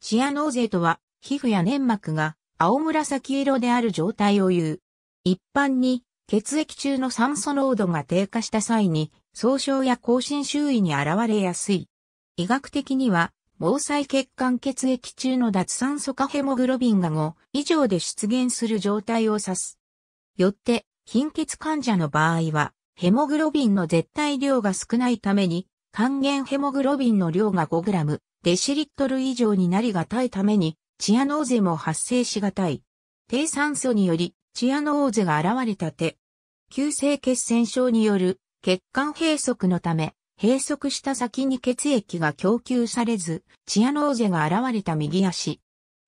シアノーゼとは、皮膚や粘膜が青紫色である状態を言う。一般に、血液中の酸素濃度が低下した際に、総症や更新周囲に現れやすい。医学的には、毛細血管血液中の脱酸素化ヘモグロビンが5以上で出現する状態を指す。よって、貧血患者の場合は、ヘモグロビンの絶対量が少ないために、還元ヘモグロビンの量が 5g デシリットル以上になりがたいために、チアノーゼも発生しがたい。低酸素により、チアノーゼが現れた手。急性血栓症による血管閉塞のため、閉塞した先に血液が供給されず、チアノーゼが現れた右足。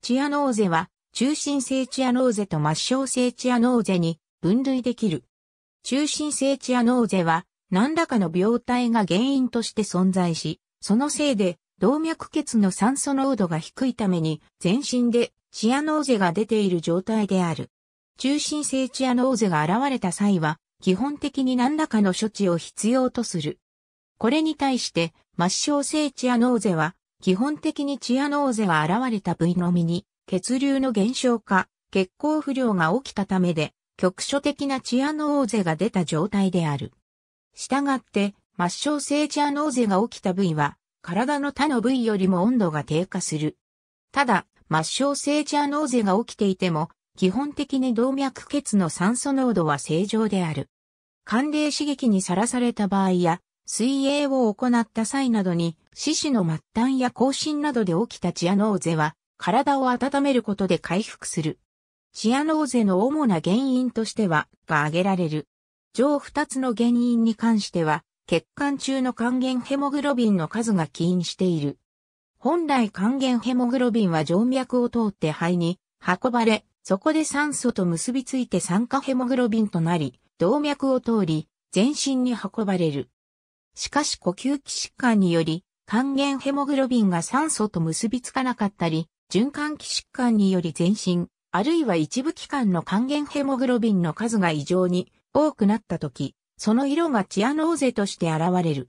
チアノーゼは、中心性チアノーゼと末梢性チアノーゼに分類できる。中心性チアノーゼは、何らかの病態が原因として存在し、そのせいで動脈血の酸素濃度が低いために全身でチアノーゼが出ている状態である。中心性チアノーゼが現れた際は、基本的に何らかの処置を必要とする。これに対して、末梢性チアノーゼは、基本的にチアノーゼが現れた部位のみに、血流の減少か、血行不良が起きたためで、局所的なチアノーゼが出た状態である。したがって、末梢性チアノーゼが起きた部位は、体の他の部位よりも温度が低下する。ただ、末梢性チアノーゼが起きていても、基本的に動脈血の酸素濃度は正常である。寒冷刺激にさらされた場合や、水泳を行った際などに、四肢の末端や更進などで起きたチアノーゼは、体を温めることで回復する。チアノーゼの主な原因としては、が挙げられる。上二つの原因に関しては、血管中の還元ヘモグロビンの数が起因している。本来還元ヘモグロビンは静脈を通って肺に運ばれ、そこで酸素と結びついて酸化ヘモグロビンとなり、動脈を通り、全身に運ばれる。しかし呼吸器疾患により、還元ヘモグロビンが酸素と結びつかなかったり、循環器疾患により全身、あるいは一部機関の還元ヘモグロビンの数が異常に多くなった時、その色がチアノーゼとして現れる。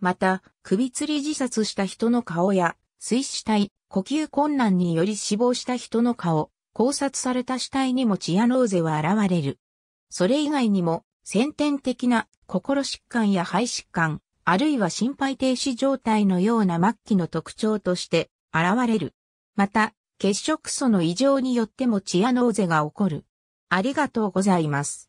また、首吊り自殺した人の顔や、水死体、呼吸困難により死亡した人の顔、考察された死体にもチアノーゼは現れる。それ以外にも、先天的な心疾患や肺疾患、あるいは心肺停止状態のような末期の特徴として現れる。また、血色素の異常によってもチアノーゼが起こる。ありがとうございます。